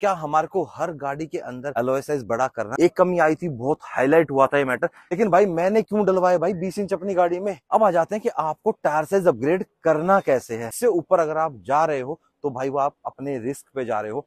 क्या हमारे को हर गाड़ी के अंदर अलोए साइज बड़ा करना एक कमी आई थी बहुत हाईलाइट हुआ था ये मैटर लेकिन भाई मैंने क्यों डलवाया भाई बीस इंच अपनी गाड़ी में अब आ जाते हैं कि आपको टायर साइज अपग्रेड करना कैसे है इससे ऊपर अगर आप जा रहे हो तो भाई वो आप अपने रिस्क पे जा रहे हो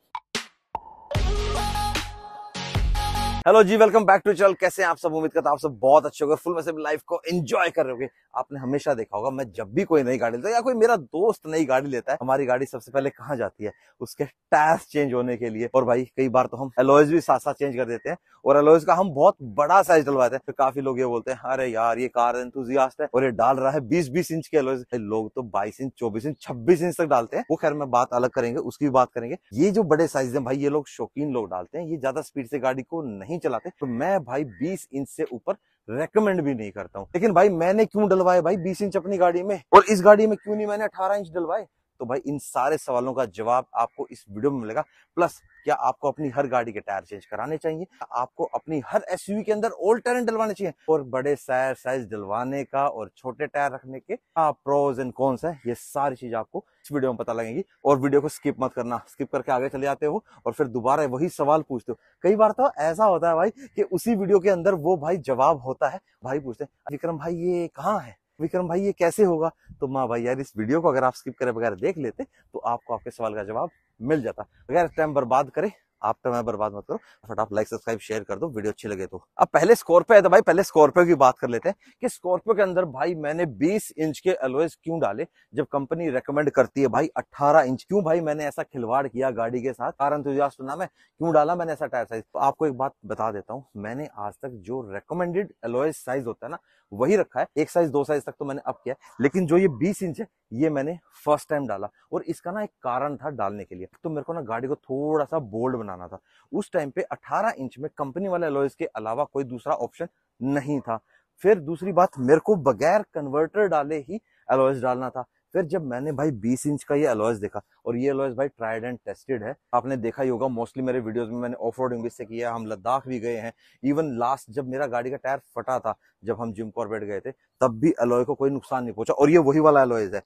हेलो जी वेलकम बैक टू चल कैसे हैं आप सब उम्मीद करता आप सब बहुत अच्छे होगा फुल मैसे लाइफ को एंजॉय कर रहे होगे आपने हमेशा देखा होगा मैं जब भी कोई नई गाड़ी लेता या कोई मेरा दोस्त नई गाड़ी लेता है हमारी गाड़ी सबसे पहले कहाँ जाती है उसके टायर्स चेंज होने के लिए और भाई कई बार तो हम एलोइज भी साथ साथ चेंज कर देते हैं और एलोइज का हम बहुत बड़ा साइज डलवाते हैं फिर तो काफी लोग ये बोलते हैं अरे यार ये कार एंथुजियास्ट है और ये डाल रहा है बीस बीस इंच के एलोइज लोग तो बाईस इंच चौबीस इंच छब्बीस इंच तक डालते हैं वो खैर मैं बात अलग करेंगे उसकी भी बात करेंगे ये जो बड़े साइज है भाई ये लोग शौकीन लोग डालते हैं ये ज्यादा स्पीड से गाड़ी को नहीं नहीं चलाते तो मैं भाई बीस इंच से ऊपर रेकमेंड भी नहीं करता हूँ लेकिन भाई मैंने क्यों डलवाए भाई बीस इंच अपनी गाड़ी में और इस गाड़ी में क्यों नहीं मैंने अठारह इंच डलवाए तो भाई इन सारे सवालों का जवाब आपको इस वीडियो में मिलेगा प्लस क्या आपको अपनी हर गाड़ी के टायर चेंज कराने चाहिए आपको अपनी हर एस के अंदर ओल्ड टायर डलवाने चाहिए और बड़े टायर साइज डलवाने का और छोटे टायर रखने के प्रोज एंड कॉन्स है ये सारी चीज आपको इस वीडियो में पता लगेगी और वीडियो को स्किप मत करना स्किप करके आगे चले जाते हो और फिर दोबारा वही सवाल पूछते हो कई बार तो ऐसा होता है भाई कि उसी वीडियो के अंदर वो भाई जवाब होता है भाई पूछते हैं विक्रम भाई ये कहाँ है विक्रम भाई ये कैसे होगा तो माँ भाई यार इस वीडियो को अगर आप स्किप करें बगैर देख लेते तो आपको आपके सवाल का जवाब मिल जाता बगैर टाइम बर्बाद करे आप तो मैं बर्बाद मत करो फटाफट लाइक सब्सक्राइब शेयर कर दो वीडियो अच्छी लगे तो अब पहले स्कॉर्पियो है तो भाई पहले स्कॉर्पियो की बात कर लेते हैं कि स्कॉर्पियो के अंदर भाई मैंने 20 इंच के एलोएस क्यों डाले जब कंपनी रेकमेंड करती है भाई 18 इंच क्यों भाई मैंने ऐसा खिलवाड़ किया गाड़ी के साथ कारण इंतुजास्ट नाम है क्यों डाला मैंने ऐसा टायर साइज तो आपको एक बात बता देता हूँ मैंने आज तक जो रेकमेंडेड एलोएस साइज होता है ना वही रखा है एक साइज दो साइज तक तो मैंने अप किया लेकिन जो ये बीस इंच है ये मैंने फर्स्ट टाइम डाला और इसका ना एक कारण था डालने के लिए तो मेरे को ना गाड़ी को थोड़ा सा बोल्ड बनाना था उस टाइम पे 18 इंच में कंपनी वाले अलॉयज के अलावा कोई दूसरा ऑप्शन नहीं था फिर दूसरी बात मेरे को बगैर कन्वर्टर डाले ही अलॉयज डालना था फिर जब मैंने भाई 20 इंच का ये अलॉयस देखा और ये अलॉयस भाई ट्राइड एंड टेस्टेड है आपने देखा ही होगा मोस्टली मेरे वीडियोस में मैंने ऑफ रोडिंग से किया हम लद्दाख भी गए हैं इवन लास्ट जब मेरा गाड़ी का टायर फटा था जब हम जिम कॉर्बेट गए थे तब भी अलॉय को कोई नुकसान नहीं पहुंचा और ये वही वाला अलॉयज है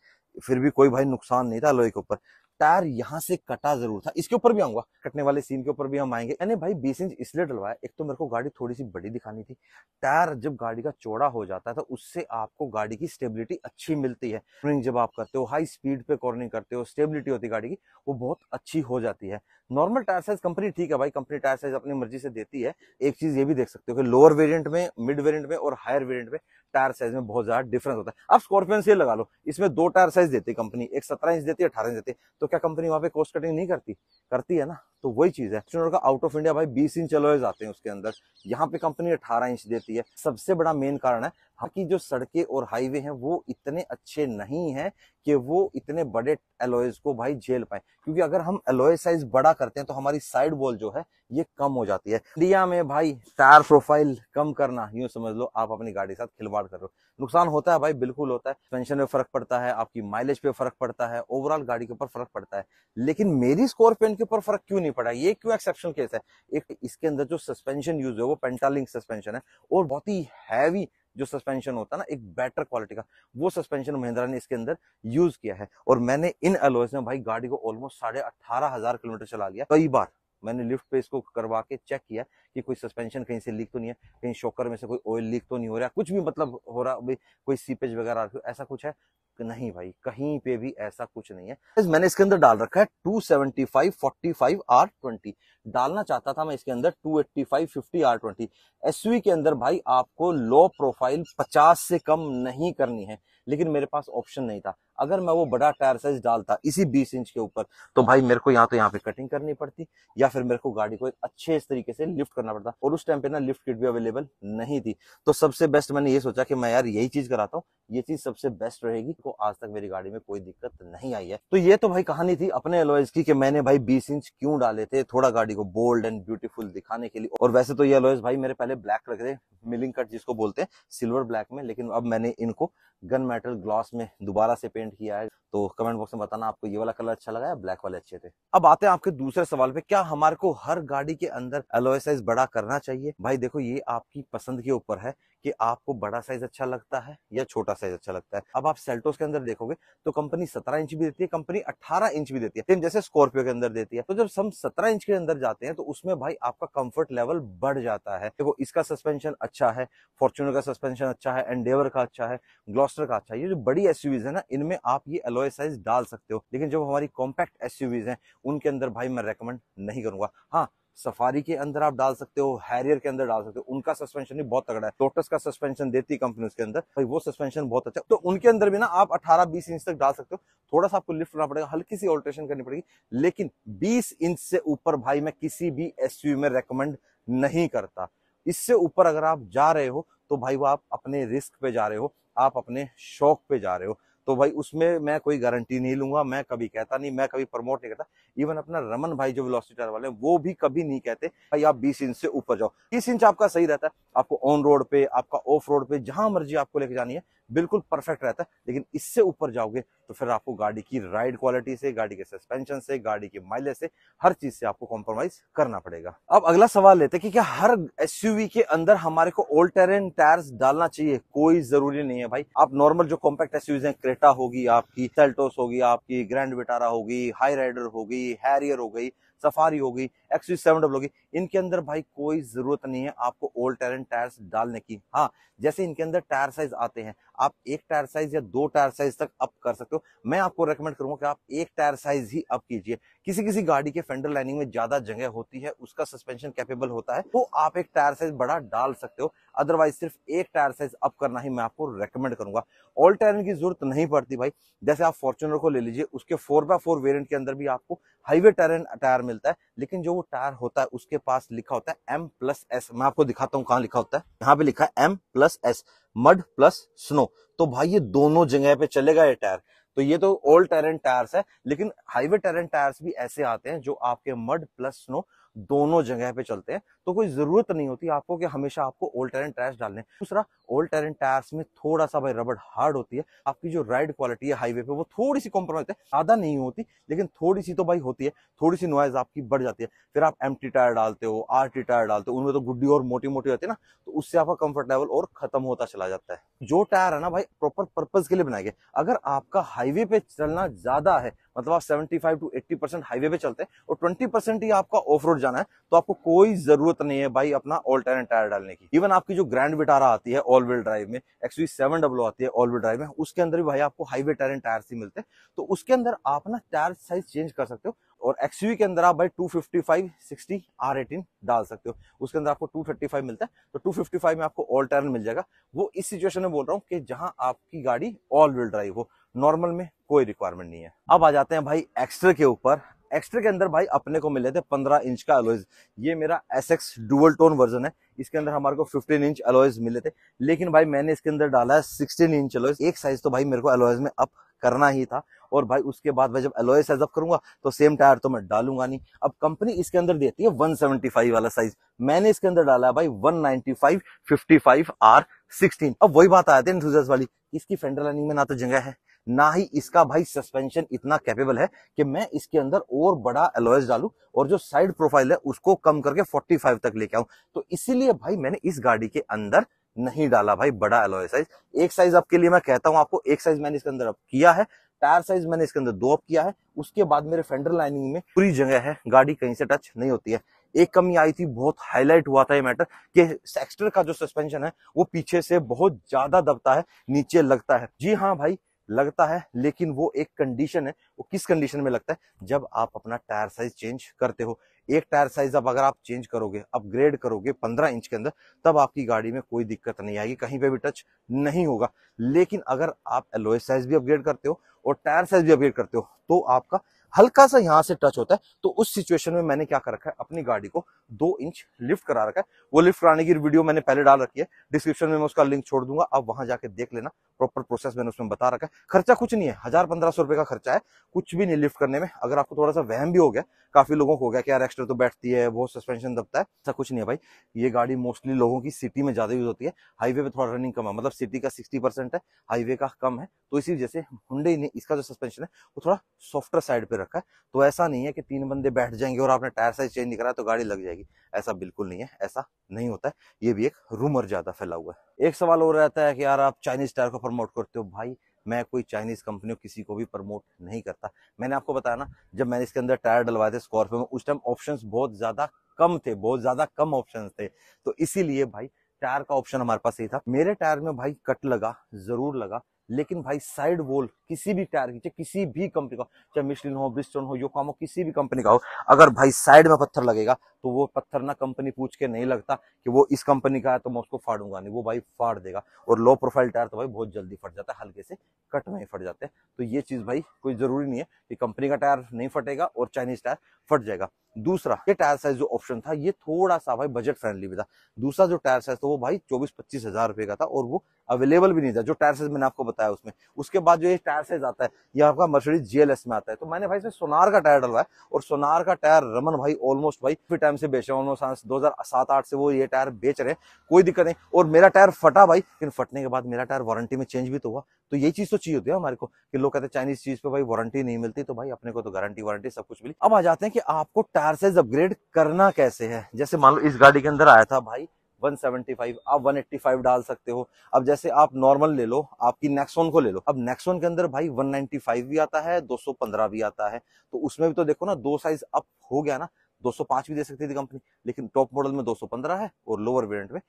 फिर भी कोई भाई नुकसान नहीं था अलॉय के ऊपर टायर यहाँ से कटा जरूर था इसके ऊपर भी आऊंगा कटने वाले सीन के ऊपर भी हम आएंगे यानी भाई बीस इंच इसलिए डलवाया एक तो मेरे को गाड़ी थोड़ी सी बड़ी दिखानी थी टायर जब गाड़ी का चौड़ा हो जाता है तो उससे आपको गाड़ी की स्टेबिलिटी अच्छी मिलती है कॉर्निंग जब आप करते हो हाई स्पीड पे कॉर्निंग करते हो स्टेबिलिटी होती गाड़ी की वो बहुत अच्छी हो जाती है नॉर्मल टायर साइज कंपनी ठीक है भाई कंपनी टायर साइज अपनी मर्जी से देती है एक चीज ये भी देख सकते हो कि लोअर वेरियंट में मिड वेरियंट में और हायर वेरियंट में टायर साइज में बहुत ज्यादा डिफरेंस होता है आप स्कॉर्पियन से लगा लो इसमें दो टायर साइज देती है कंपनी एक सत्रह इंच देती है अठारह इंच देती है तो क्या कंपनी वहां पे कॉस्ट कटिंग नहीं करती करती है ना तो वही चीज है का आउट ऑफ इंडिया भाई बीस इंच चलो जाते हैं उसके अंदर यहाँ पे कंपनी अठारह इंच देती है सबसे बड़ा मेन कारण है हालांकि जो सड़कें और हाईवे हैं वो इतने अच्छे नहीं हैं कि वो इतने बड़े एलोएज को भाई झेल पाए क्योंकि अगर हम एलोय साइज बड़ा करते हैं तो हमारी साइड बॉल जो है ये कम हो जाती है इंडिया में भाई टायर प्रोफाइल कम करना यूं समझ लो आप अपनी गाड़ी के साथ खिलवाड़ कर रहे हो नुकसान होता है भाई बिल्कुल होता है पेंशन में फर्क पड़ता है आपकी माइलेज पे फर्क पड़ता है ओवरऑल गाड़ी के ऊपर फर्क पड़ता है लेकिन मेरी स्कॉर्पियन के ऊपर फर्क क्यों नहीं पड़ा ये क्यों एक्सेप्शन केस है एक इसके अंदर जो सस्पेंशन यूज है वो पेंटालिंग सस्पेंशन है और बहुत ही हैवी जो सस्पेंशन होता है ना एक बेटर क्वालिटी का वो सस्पेंशन महिंद्रा ने इसके अंदर यूज किया है और मैंने इन अलोज में भाई गाड़ी को ऑलमोस्ट साढ़े अठारह हजार किलोमीटर चला लिया कई बार मैंने लिफ्ट पे इसको करवा के चेक किया कि कोई सस्पेंशन कहीं से लीक तो नहीं है कहीं शोकर में से कोई ऑयल लीक तो नहीं हो रहा कुछ भी मतलब हो रहा भाई कोई सीपेज वगैरह ऐसा कुछ है नहीं भाई कहीं पे भी ऐसा कुछ नहीं है मैंने इसके अंदर डाल रखा है two seventy five forty five R twenty डालना चाहता था मैं इसके अंदर 285 आर ट्वेंटी एसवी के अंदर भाई आपको लो प्रोफाइल 50 से कम नहीं करनी है लेकिन मेरे पास ऑप्शन नहीं था अगर मैं वो बड़ा टायर साइज डालता इसी बीस इंच के ऊपर तो भाई मेरे को यहाँ तो यहाँ पे कटिंग करनी पड़ती या फिर मेरे को गाड़ी को एक अच्छे इस तरीके से लिफ्ट करना पड़ता और उस टाइम पे ना लिफ्ट किट भी अवेलेबल नहीं थी तो सबसे बेस्ट मैंने ये सोचा कि मैं यार यही चीज कराता हूँ ये चीज सबसे बेस्ट रहेगी तो आज तक मेरी गाड़ी में कोई दिक्कत नहीं आई है तो ये तो भाई कहानी थी अपने अलॉयज की कि मैंने भाई बीस इंच क्यों डाले थे थोड़ा गाड़ी को बोल्ड एंड ब्यूटीफुल दिखाने के लिए और वैसे तो ये अलॉयज भाई मेरे पहले ब्लैक रख रहे मिलिंग कट जिसको बोलते हैं सिल्वर ब्लैक में लेकिन अब मैंने इनको गन मेटल ग्लास में दोबारा से पेंट किया है तो कमेंट बॉक्स में बताना आपको ये वाला कलर अच्छा लगा या ब्लैक वाले अच्छे थे अब आते हैं आपके दूसरे सवाल पे क्या हमारे को हर गाड़ी के अंदर एलोए साइज बड़ा करना चाहिए भाई देखो ये आपकी पसंद के ऊपर है कि आपको बड़ा साइज अच्छा लगता है या छोटा साइज अच्छा लगता है अब आप सेल्टोस के अंदर देखोगे तो कंपनी सत्रह इंच भी देती है कंपनी अठारह इंच भी देती है जैसे स्कॉर्पियो के अंदर देती है तो जब हम सत्रह इंच के अंदर जाते हैं तो उसमें भाई आपका कंफर्ट लेवल बढ़ जाता है देखो इसका सस्पेंशन अच्छा है फॉर्चुनर का सस्पेंशन अच्छा है एंडेवर का अच्छा है ग्लॉस्टर का अच्छा है ये जो बड़ी एसयूवीज है ना इनमें आप ये एलोए टॉय साइज डाल सकते हो लेकिन जब हमारी कॉम्पैक्ट एस हैं उनके अंदर भाई मैं रेकमेंड नहीं करूंगा हाँ सफारी के अंदर आप डाल सकते हो हैरियर के अंदर डाल सकते हो उनका सस्पेंशन भी बहुत तगड़ा है टोटस का सस्पेंशन देती कंपनी उसके अंदर भाई वो सस्पेंशन बहुत अच्छा तो उनके अंदर भी ना आप 18-20 इंच तक डाल सकते हो थोड़ा सा आपको लिफ्ट करना पड़ेगा हल्की सी ऑल्ट्रेशन करनी पड़ेगी लेकिन बीस इंच से ऊपर भाई मैं किसी भी एस में रेकमेंड नहीं करता इससे ऊपर अगर आप जा रहे हो तो भाई वो आप अपने रिस्क पे जा रहे हो आप अपने शौक पे जा रहे हो तो भाई उसमें मैं कोई गारंटी नहीं लूंगा मैं कभी कहता नहीं मैं कभी प्रमोट नहीं करता इवन अपना रमन भाई जो वेलोसिटी वाले वो भी कभी नहीं कहते भाई आप बीस इंच से ऊपर जाओ बीस इंच आपका सही रहता है आपको ऑन रोड पे आपका ऑफ रोड पे जहां मर्जी आपको लेके जानी है बिल्कुल परफेक्ट रहता है लेकिन इससे ऊपर जाओगे तो फिर आपको गाड़ी की राइड क्वालिटी से गाड़ी के सस्पेंशन से गाड़ी के माइलेज से हर चीज से आपको कॉम्प्रोमाइज करना पड़ेगा अब अगला सवाल लेते हैं कि क्या हर एसयूवी के अंदर हमारे को ओल्ड टेरेन टायर्स डालना चाहिए कोई जरूरी नहीं है भाई आप नॉर्मल जो कॉम्पैक्ट एसयूवीज हैं क्रेटा होगी आपकी सेल्टोस होगी आपकी ग्रैंड विटारा होगी हाई राइडर होगी हैरियर हो गई सफारी होगी एक्सवी सेवन डबल होगी इनके अंदर भाई कोई जरूरत नहीं है आपको ओल्ड टेरेंट टायर्स डालने की हाँ जैसे इनके अंदर टायर साइज आते हैं आप एक टायर साइज या दो टायर साइज तक अप कर सकते हो मैं आपको रेकमेंड करूंगा कि आप एक टायर साइज ही अप कीजिए किसी किसी गाड़ी के फेंडर लाइनिंग में ज्यादा जगह होती है उसका सस्पेंशन कैपेबल होता है तो आप एक टायर साइज बड़ा डाल सकते हो अदरवाइज सिर्फ एक टायर साइज अप करना ही मैं आपको रेकमेंड करूंगा ऑल टायर की जरूरत नहीं पड़ती भाई जैसे आप फॉर्चुनर को ले लीजिए उसके फोर बाय फोर के अंदर भी आपको हाईवे टर्न टायर मिलता है लेकिन जो वो टायर होता है उसके पास लिखा होता है एम प्लस एस मैं आपको दिखाता हूँ कहाँ लिखा होता है यहाँ पे लिखा है M plus S mud plus snow तो भाई ये दोनों जगह पे चलेगा ये टायर तो ये तो ओल्ड टेरेंट टायर्स है लेकिन हाईवे टेरेंट टायर्स भी ऐसे आते हैं जो आपके मड प्लस स्नो दोनों जगह पे चलते हैं तो कोई ज़रूरत नहीं होती आपको कि हमेशा आपको ओल्ड टेरेंट टायर्स डालने दूसरा ओल्ड टेरेंट टायर्स में थोड़ा सा भाई रबड़ हार्ड होती है आपकी जो राइड क्वालिटी है हाईवे पे वो थोड़ी सी कॉम्प्रोमाइज है ज़्यादा नहीं होती लेकिन थोड़ी सी तो भाई होती है थोड़ी सी नॉइज आपकी बढ़ जाती है फिर आप एम टायर डालते हो आर टायर डालते हो उनमें तो गुड्डी और मोटी मोटी होती है ना तो उससे आपका कंफर्ट लेवल और खत्म होता चला जाता है जो टायर है ना भाई प्रॉपर पर्पज के लिए बनाए गए अगर आपका हाईवे पे चलना ज्यादा है मतलब आप five two eighty percent highway पे चलते हैं और ट्वेंटी परसेंट ही आपका ऑफ रोड जाना है तो आपको कोई जरूरत जरूरत नहीं है भाई अपना ऑल टायर टायर डालने की इवन आपकी जो ग्रैंड विटारा आती है ऑल व्हील ड्राइव में एक्सवी सेवन डब्लो आती है ऑल व्हील ड्राइव में उसके अंदर भी भाई आपको हाईवे टायर एंड टायर ही मिलते हैं तो उसके अंदर आप ना टायर साइज चेंज कर सकते हो और एक्सवी के अंदर आप भाई 255, 60, R18 डाल सकते हो उसके अंदर आपको 235 मिलता है तो 255 में आपको ऑल टायर मिल जाएगा वो इस सिचुएशन में बोल रहा हूँ कि जहां आपकी गाड़ी ऑल व्हील ड्राइव हो नॉर्मल में कोई रिक्वायरमेंट नहीं है अब आ जाते हैं भाई एक्स्ट्रा के ऊपर एक्स्ट्रा के अंदर भाई अपने को मिले थे 15 इंच का अलोइज ये मेरा S X dual tone version है इसके अंदर हमारे को 15 इंच अलोइज मिले थे लेकिन भाई मैंने इसके अंदर डाला है सिक्सटीन इंच अलोइज एक साइज तो भाई मेरे को अलोइज में अप करना ही था और भाई उसके बाद भाई जब एलोए साइज अप करूंगा तो सेम टायर तो मैं डालूंगा नहीं अब कंपनी इसके अंदर देती है 175 वाला साइज मैंने इसके अंदर डाला है भाई 195 55 आर 16 अब वही बात आते है वाली इसकी फेंडर लाइनिंग में ना तो जगह है ना ही इसका भाई सस्पेंशन इतना कैपेबल है कि मैं इसके अंदर और बड़ा एलोयस डालू और जो साइड प्रोफाइल है उसको कम करके 45 तक लेके आऊं तो इसीलिए भाई मैंने इस गाड़ी के अंदर नहीं डाला भाई बड़ा एलोय साइज एक साइज आपके लिए मैं कहता हूं आपको एक साइज मैंने इसके अंदर अब किया है टायर साइज मैंने इसके अंदर दो अप किया है उसके बाद मेरे फेंडर लाइनिंग में पूरी जगह है गाड़ी कहीं से टच नहीं होती है एक कमी आई थी बहुत हाईलाइट हुआ था ये मैटर कि सेक्स्टर का जो सस्पेंशन है वो पीछे से बहुत ज्यादा दबता है नीचे लगता है जी हाँ भाई लगता है लेकिन वो एक कंडीशन है वो किस कंडीशन में लगता है जब आप अपना टायर साइज चेंज करते हो एक टायर साइज अब अगर आप चेंज करोगे अपग्रेड करोगे 15 इंच के अंदर तब आपकी गाड़ी में कोई दिक्कत नहीं आएगी कहीं पे भी टच नहीं होगा लेकिन अगर आप एलोए साइज भी अपग्रेड करते हो और टायर साइज भी अपग्रेड करते हो तो आपका हल्का सा यहाँ से टच होता है तो उस सिचुएशन में मैंने क्या कर रखा है अपनी गाड़ी को दो इंच लिफ्ट करा रखा है वो लिफ्ट कराने की वीडियो मैंने पहले डाल रखी है डिस्क्रिप्शन में मैं उसका लिंक छोड़ दूंगा आप वहां जाके देख लेना प्रॉपर प्रोसेस मैंने उसमें बता रखा है खर्चा कुछ नहीं है हजार पंद्रह सौ रुपए का खर्चा है कुछ भी नहीं लिफ्ट करने में अगर आपको थोड़ा सा वहम भी हो गया काफी लोगों को हो गया कि यार एक्स्ट्रा तो बैठती है बहुत सस्पेंशन दबता है ऐसा कुछ नहीं है भाई ये गाड़ी मोस्टली लोगों की सिटी में ज्यादा यूज होती है हाईवे पे थोड़ा रनिंग कम है मतलब सिटी का सिक्सटी है हाईवे का कम है तो इसी वजह से हुडे ने इसका जो सस्पेंशन है वो थोड़ा सॉफ्टर साइड पर रखा है तो ऐसा नहीं है कि तीन बंदे बैठ जाएंगे और आपने टायर साइज चेंज नहीं करा तो गाड़ी लग जाएगी ऐसा बिल्कुल नहीं है ऐसा नहीं होता है ये भी एक रूमर ज़्यादा फैला हुआ है एक सवाल और रहता है कि यार आप चाइनीज़ टायर को प्रमोट करते हो भाई मैं कोई चाइनीज़ कंपनी को किसी को भी प्रमोट नहीं करता मैंने आपको बताया ना जब मैंने इसके अंदर टायर डलवाए थे स्कॉर्पियो में उस टाइम ऑप्शन बहुत ज़्यादा कम थे बहुत ज़्यादा कम ऑप्शन थे तो इसीलिए भाई टायर का ऑप्शन हमारे पास ये था मेरे टायर में भाई कट लगा ज़रूर लगा लेकिन भाई साइड वोल किसी भी टायर की चाहे किसी भी कंपनी का चाहे मिशलिन हो ब्रिस्टन हो हो किसी भी कंपनी का हो अगर भाई साइड में पत्थर लगेगा तो वो पत्थर ना कंपनी पूछ के नहीं लगता कि वो इस कंपनी का है तो मैं उसको फाड़ूंगा नहीं वो भाई फाड़ देगा और लो प्रोफाइल टायर तो भाई बहुत जल्दी फट जाता है हल्के से कट में ही फट जाते हैं तो ये चीज़ भाई कोई ज़रूरी नहीं है कि कंपनी का टायर नहीं फटेगा और चाइनीज टायर फट जाएगा दूसरा ये टायर साइज जो ऑप्शन था ये थोड़ा सा भाई बजट फ्रेंडली भी था दूसरा जो टायर साइज था वो भाई चौबीस पच्चीस हजार रुपए का था और वो अवेलेबल भी नहीं था जो टायर साइज मैंने आपको बताया उसमें उसके बाद जो ये टायर साइज आता है ये आपका मर्सिडीज जीएलएस में आता है तो मैंने भाई इसमें सोनार का टायर डलवाया और सोनार का टायर रमन भाई ऑलमोस्ट भाई फिर टाइम से बेच रहे ऑलमोस्ट दो हजार से वो ये टायर बेच रहे हैं कोई दिक्कत नहीं और मेरा टायर फटा भाई लेकिन फटने के बाद मेरा टायर वारंटी में चेंज भी तो हुआ तो ये चीज तो चाहिए होती है हमारे को कि लोग कहते हैं चाइनीज चीज पे भाई वारंटी नहीं मिलती तो भाई अपने को तो गारंटी वारंटी सब कुछ मिली अब आ जाते हैं कि आपको टायर साइज अपग्रेड करना कैसे है जैसे मान लो इस गाड़ी के अंदर आया था भाई 175 आप 185 डाल सकते हो अब जैसे आप नॉर्मल ले लो आपकी नेक्सोन को ले लो अब नेक्सोन के अंदर भाई 195 भी आता है 215 भी आता है तो उसमें भी तो देखो ना दो साइज अप हो गया ना 205 भी दे सकती थी कंपनी लेकिन टॉप मॉडल में 215 है और लोअर वेरिएंट में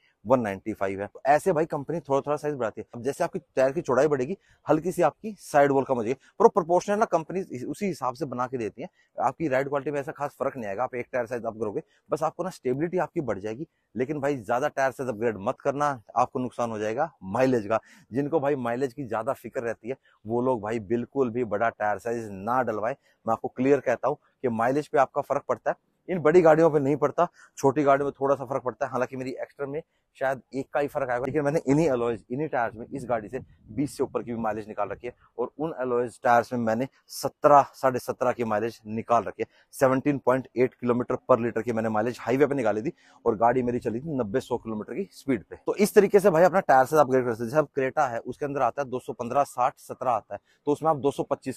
195 है तो ऐसे भाई कंपनी थोड़ा थोड़ा साइज बढ़ाती है अब जैसे आपकी टायर की चौड़ाई बढ़ेगी हल्की सी आपकी साइड वॉल कम हो जाएगी पर प्रोपोर्शनल ना कंपनी उसी हिसाब से बना के देती है आपकी राइड क्वालिटी में ऐसा खास फर्क नहीं आएगा आप एक टायर साइज अप करोगे बस आपको ना स्टेबिलिटी आपकी बढ़ जाएगी लेकिन भाई ज्यादा टायर साइज अपग्रेड मत करना आपको नुकसान हो जाएगा माइलेज का जिनको भाई माइलेज की ज्यादा फिक्र रहती है वो लोग भाई बिल्कुल भी बड़ा टायर साइज ना डलवाए मैं आपको क्लियर कहता हूँ कि माइलेज पे आपका फर्क पड़ता है इन बड़ी गाड़ियों पे नहीं पड़ता छोटी गाड़ियों में थोड़ा सा फर्क पड़ता है हालांकि मेरी एक्स्ट्रा में शायद एक का ही फर्क आएगा लेकिन मैंने इन्हीं अलॉयज इन्हीं टायर्स में इस गाड़ी से 20 से ऊपर की भी माइलेज निकाल रखी है और उन अलॉयज टायर्स में मैंने 17 साढ़े सत्रह की माइलेज निकाल रखी है सेवनटीन किलोमीटर पर लीटर की मैंने माइलेज हाईवे पर निकाली थी और गाड़ी मेरी चली थी नब्बे सौ किलोमीटर की स्पीड पे तो इस तरीके से भाई अपना टायर से ग्रेड कर सकते जब जैसे क्रेटा है उसके अंदर आता है दो सौ पंद्रह आता है तो उसमें आप दो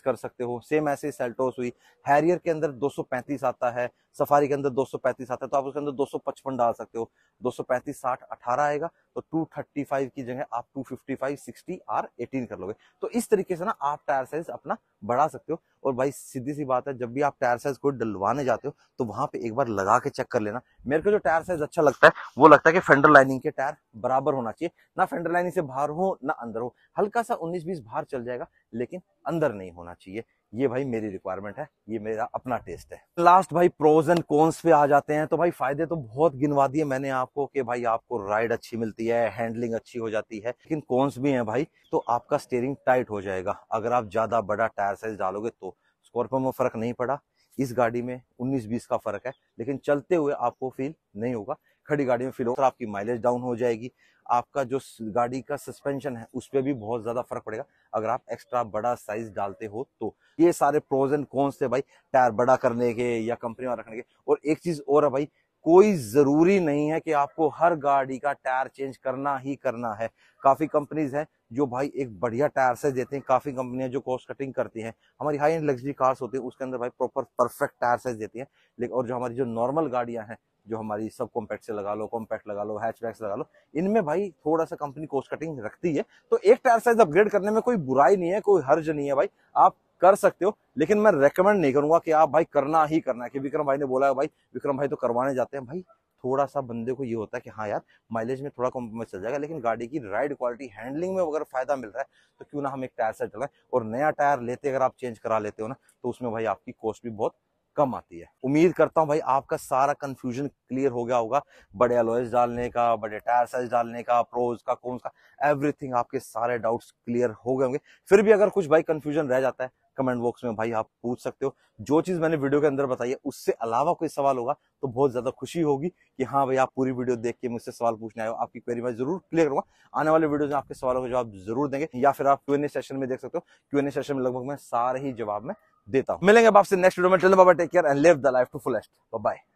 कर सकते हो सेम ऐसे सेल्टोस हुई हैरियर के अंदर अंदर 235 आता है सफारी के अंदर 235 आता है तो आप उसके अंदर 255 डाल सकते हो 235 60 18 आएगा तो 235 की जगह आप 255 60 आर 18 कर लोगे तो इस तरीके से ना आप टायर साइज अपना बढ़ा सकते हो और भाई सीधी सी बात है जब भी आप टायर साइज को डलवाने जाते हो तो वहां पे एक बार लगा के चेक कर लेना मेरे को जो टायर साइज अच्छा लगता है वो लगता है कि फेंडर लाइनिंग के टायर बराबर होना चाहिए ना फेंडर लाइनिंग से बाहर हो ना अंदर हो हल्का सा उन्नीस बीस बाहर चल जाएगा लेकिन अंदर नहीं होना चाहिए ये भाई मेरी रिक्वायरमेंट है ये मेरा अपना टेस्ट है लास्ट भाई प्रोज एंड कॉन्स पे आ जाते हैं तो भाई फायदे तो बहुत गिनवा दिए मैंने आपको कि भाई आपको राइड अच्छी मिलती है हैंडलिंग अच्छी हो जाती है लेकिन कॉन्स भी हैं भाई तो आपका स्टेयरिंग टाइट हो जाएगा अगर आप ज्यादा बड़ा टायर साइज डालोगे तो स्कॉर्पियो में फर्क नहीं पड़ा इस गाड़ी में उन्नीस बीस का फर्क है लेकिन चलते हुए आपको फील नहीं होगा खड़ी गाड़ी में फील होगा तो आपकी माइलेज डाउन हो जाएगी आपका जो गाड़ी का सस्पेंशन है उस पर भी बहुत ज़्यादा फर्क पड़ेगा अगर आप एक्स्ट्रा बड़ा साइज डालते हो तो ये सारे प्रोज एंड कॉन्स थे भाई टायर बड़ा करने के या कंपनी में रखने के और एक चीज़ और है भाई कोई ज़रूरी नहीं है कि आपको हर गाड़ी का टायर चेंज करना ही करना है काफ़ी कंपनीज हैं जो भाई एक बढ़िया टायर से देते हैं काफ़ी कंपनियां जो कॉस्ट कटिंग करती हैं हमारी हाई एंड लग्जरी कार्स होती है उसके अंदर भाई प्रॉपर परफेक्ट टायर साइज देती हैं लेकिन और जो हमारी जो नॉर्मल गाड़ियां हैं जो हमारी सब कॉम्पैक्ट से लगा लो कॉम्पैक्ट लगा लो हैचबैक लगा लो इनमें भाई थोड़ा सा कंपनी कोस्ट कटिंग रखती है तो एक टायर साइज अपग्रेड करने में कोई बुराई नहीं है कोई हर्ज नहीं है भाई आप कर सकते हो लेकिन मैं रेकमेंड नहीं करूंगा कि आप भाई करना ही करना है कि विक्रम भाई ने बोला है भाई विक्रम भाई तो करवाने जाते हैं भाई थोड़ा सा बंदे को ये होता है कि हाँ यार माइलेज में थोड़ा कॉम्प्रोमाइज चल जाएगा लेकिन गाड़ी की राइड क्वालिटी हैंडलिंग में अगर फायदा मिल रहा है तो क्यों ना हम एक टायर से चलाएं और नया टायर लेते अगर आप चेंज करा लेते हो ना तो उसमें भाई आपकी कॉस्ट भी बहुत कम आती है उम्मीद करता हूँ भाई आपका सारा कंफ्यूजन क्लियर हो गया होगा बड़े अलॉयस डालने का बड़े टायर साइज डालने का प्रोज का कौन का एवरीथिंग आपके सारे डाउट्स क्लियर हो गए होंगे फिर भी अगर कुछ भाई कंफ्यूजन रह जाता है कमेंट बॉक्स में भाई आप पूछ सकते हो जो चीज़ मैंने वीडियो के अंदर बताई है उससे अलावा कोई सवाल होगा तो बहुत ज़्यादा खुशी होगी कि हाँ भाई आप पूरी वीडियो देख के मुझसे सवाल पूछने आए हो आपकी क्वेरी मैं जरूर क्लियर करूंगा आने वाले वीडियो में आपके सवालों का जवाब जरूर देंगे या फिर आप क्यू सेशन में देख सकते हो क्यू सेशन में लगभग मैं सारे ही जवाब में देता हूँ मिलेंगे आपसे नेक्स्ट वीडियो में take care and live the life to fullest bye